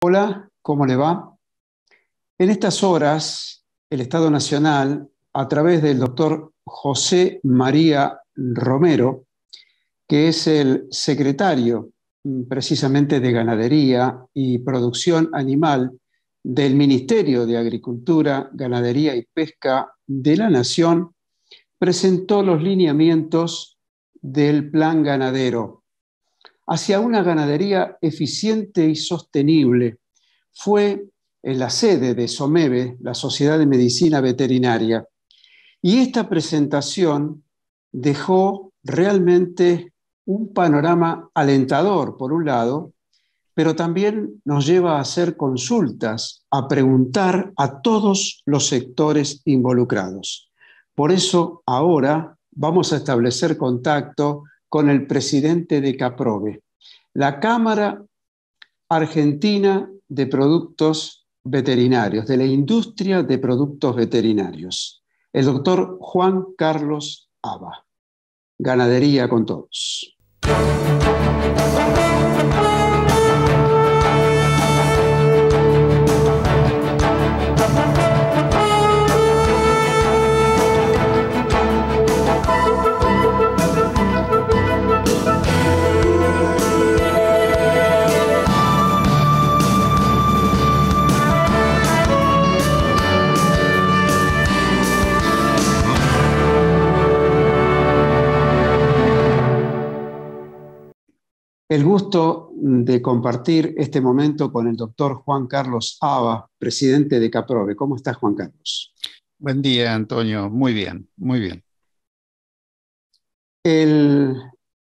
Hola, ¿cómo le va? En estas horas, el Estado Nacional, a través del doctor José María Romero, que es el secretario mm, precisamente de Ganadería y Producción Animal del Ministerio de Agricultura, Ganadería y Pesca de la Nación, presentó los lineamientos del Plan Ganadero hacia una ganadería eficiente y sostenible. Fue en la sede de SOMEVE, la Sociedad de Medicina Veterinaria. Y esta presentación dejó realmente un panorama alentador, por un lado, pero también nos lleva a hacer consultas, a preguntar a todos los sectores involucrados. Por eso ahora vamos a establecer contacto con el presidente de Caprove, la Cámara Argentina de Productos Veterinarios, de la Industria de Productos Veterinarios, el doctor Juan Carlos Aba. Ganadería con todos. el gusto de compartir este momento con el doctor Juan Carlos Aba, presidente de CAPROVE. ¿Cómo estás, Juan Carlos? Buen día, Antonio. Muy bien, muy bien. El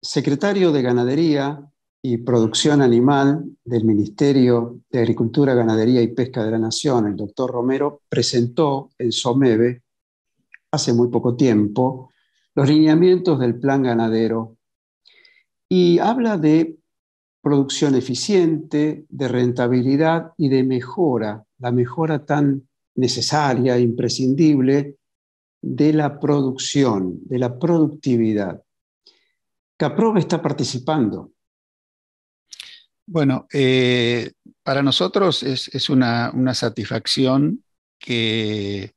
secretario de Ganadería y Producción Animal del Ministerio de Agricultura, Ganadería y Pesca de la Nación, el doctor Romero, presentó en SOMEVE hace muy poco tiempo los lineamientos del Plan Ganadero y habla de producción eficiente, de rentabilidad y de mejora, la mejora tan necesaria, imprescindible, de la producción, de la productividad. Caprova está participando. Bueno, eh, para nosotros es, una, satisfacción que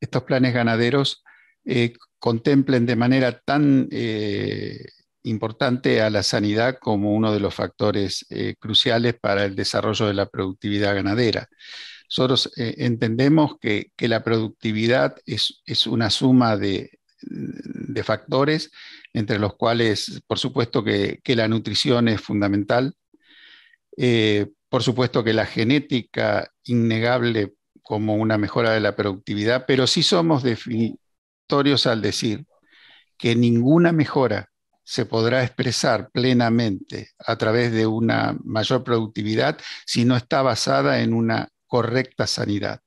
estos planes ganaderos eh, contemplen de manera tan eh, importante a la sanidad como uno de los factores eh, cruciales para el desarrollo de la productividad ganadera. Nosotros eh, entendemos que, la productividad es, una suma de, factores, entre los cuales, por supuesto, que, la nutrición es fundamental, eh, por supuesto que la genética innegable como una mejora de la productividad, pero sí somos definitorios al decir que ninguna mejora se podrá expresar plenamente a través de una mayor productividad si no está basada en una correcta sanidad.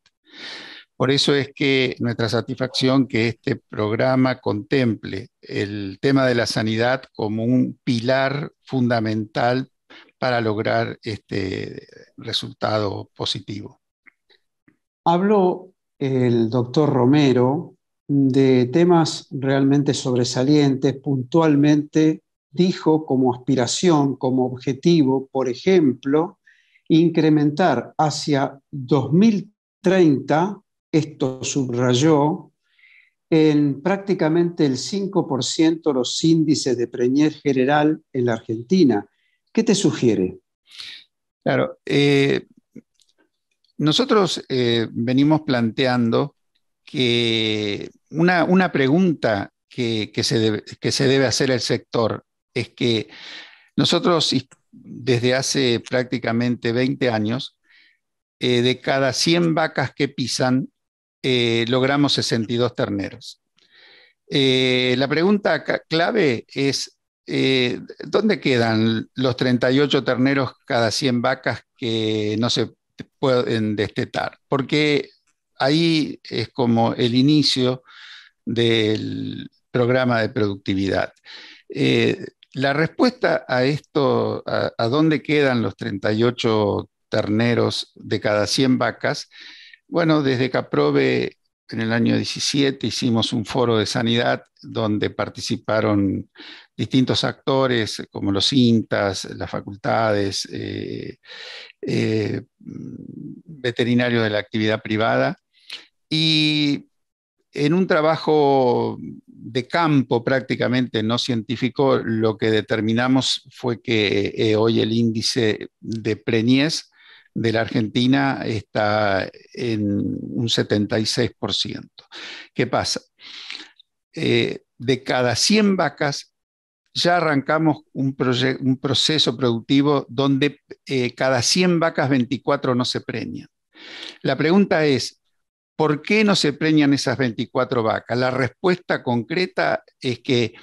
Por eso es que nuestra satisfacción que este programa contemple el tema de la sanidad como un pilar fundamental para lograr este resultado positivo. Habló el doctor Romero de temas realmente sobresalientes, puntualmente dijo como aspiración, como objetivo, por ejemplo, incrementar hacia 2030, esto subrayó, en prácticamente el 5% los índices de preñez general en la Argentina. ¿Qué te sugiere? Claro, eh, nosotros eh, venimos planteando que una, pregunta que, se debe, hacer al sector es que nosotros desde hace prácticamente 20 años, eh, de cada 100 vacas que pisan, eh, logramos 62 terneros. Eh, la pregunta clave es, ¿dónde quedan los 38 terneros cada 100 vacas que no se pueden destetar? Porque ahí es como el inicio del programa de productividad. Eh, la respuesta a esto, a, dónde quedan los 38 terneros de cada 100 vacas, bueno, desde Caprove en el año 17 hicimos un foro de sanidad donde participaron distintos actores eh, como los INTAS, las facultades, eh, mm, veterinarios de la actividad privada, y en un trabajo de campo prácticamente no científico, lo que determinamos fue que eh, hoy el índice de preñez de la Argentina está en un 76%. ¿Qué pasa? Eh, de cada 100 vacas, ya arrancamos un, proceso productivo donde eh, cada 100 vacas 24 no se preñan. La pregunta es, ¿Por qué no se preñan esas 24 vacas? La respuesta concreta es que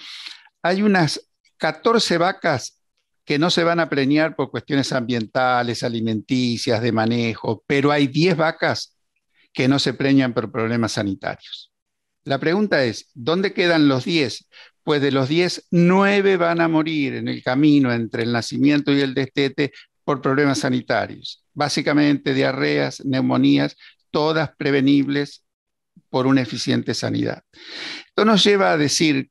hay unas 14 vacas que no se van a preñar por cuestiones ambientales, alimenticias, de manejo, pero hay 10 vacas que no se preñan por problemas sanitarios. La pregunta es, ¿dónde quedan los 10? Pues de los 10, 9 van a morir en el camino entre el nacimiento y el destete por problemas sanitarios, básicamente diarreas, neumonías todas prevenibles por una eficiente sanidad. Esto nos lleva a decir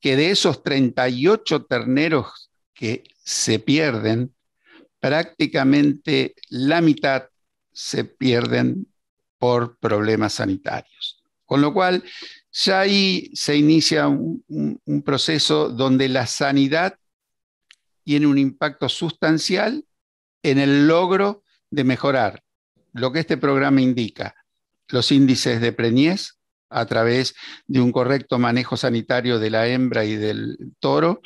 que de esos 38 terneros que se pierden, prácticamente la mitad se pierden por problemas sanitarios. Con lo cual, ya ahí se inicia un, un proceso donde la sanidad tiene un impacto sustancial en el logro de mejorar lo que este programa indica, los índices de preñez a través de un correcto manejo sanitario de la hembra y del toro,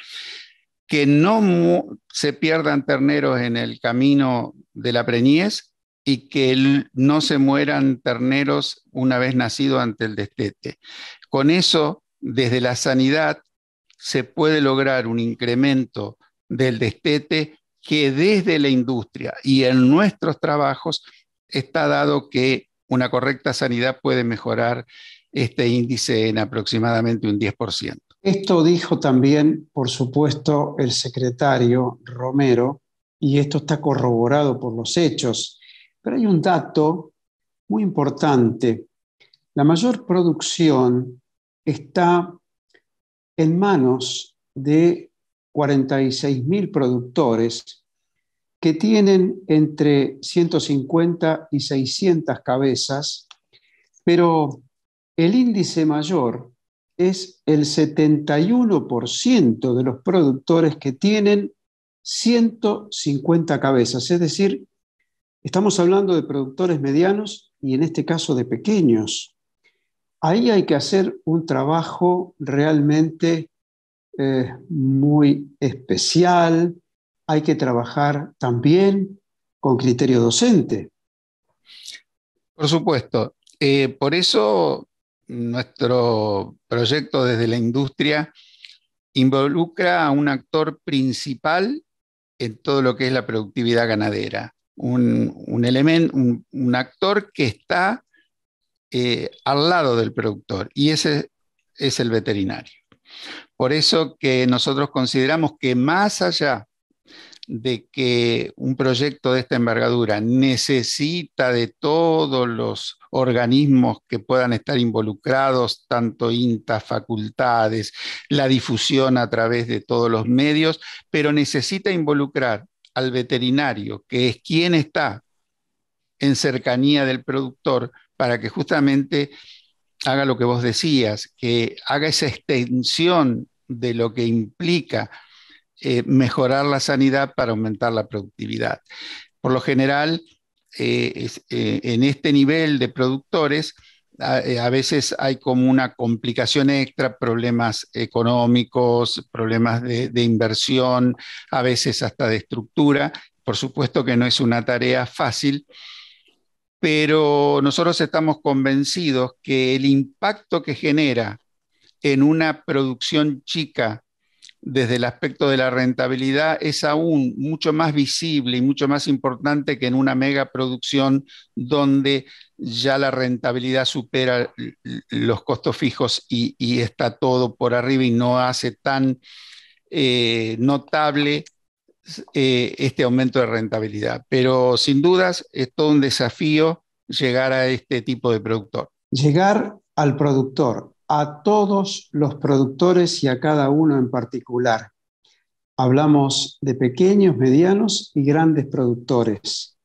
que no se pierdan terneros en el camino de la preñez y que no se mueran terneros una vez nacido ante el destete. Con eso, desde la sanidad, se puede lograr un incremento del destete que desde la industria y en nuestros trabajos está dado que una correcta sanidad puede mejorar este índice en aproximadamente un 10%. Esto dijo también, por supuesto, el secretario Romero, y esto está corroborado por los hechos. Pero hay un dato muy importante. La mayor producción está en manos de 46.000 productores que tienen entre 150 y 600 cabezas, pero el índice mayor es el 71% de los productores que tienen 150 cabezas, es decir, estamos hablando de productores medianos y en este caso de pequeños. Ahí hay que hacer un trabajo realmente eh, muy especial, hay que trabajar también con criterio docente. Por supuesto. Eh, por eso nuestro proyecto desde la industria involucra a un actor principal en todo lo que es la productividad ganadera. Un, un, actor que está eh, al lado del productor y ese es el veterinario. Por eso que nosotros consideramos que más allá de que un proyecto de esta envergadura necesita de todos los organismos que puedan estar involucrados, tanto INTA, facultades, la difusión a través de todos los medios, pero necesita involucrar al veterinario, que es quien está en cercanía del productor, para que justamente haga lo que vos decías, que haga esa extensión de lo que implica eh, mejorar la sanidad para aumentar la productividad. Por lo general, eh, eh, en este nivel de productores, a, veces hay como una complicación extra, problemas económicos, problemas de inversión, a veces hasta de estructura. Por supuesto que no es una tarea fácil, pero nosotros estamos convencidos que el impacto que genera en una producción chica desde el aspecto de la rentabilidad es aún mucho más visible y mucho más importante que en una megaproducción donde ya la rentabilidad supera los costos fijos y, está todo por arriba y no hace tan eh, notable eh, este aumento de rentabilidad. Pero sin dudas es todo un desafío llegar a este tipo de productor. Llegar al productor a todos los productores y a cada uno en particular. Hablamos de pequeños, medianos y grandes productores.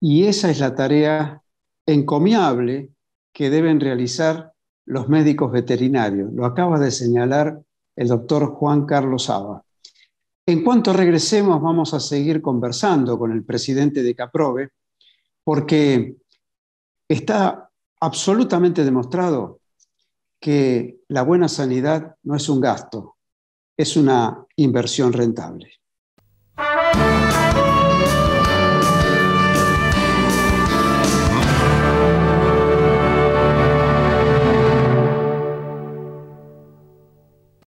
Y esa es la tarea encomiable que deben realizar los médicos veterinarios. Lo acaba de señalar el doctor Juan Carlos Aba En cuanto regresemos, vamos a seguir conversando con el presidente de Caprove, porque está absolutamente demostrado que la buena sanidad no es un gasto, es una inversión rentable.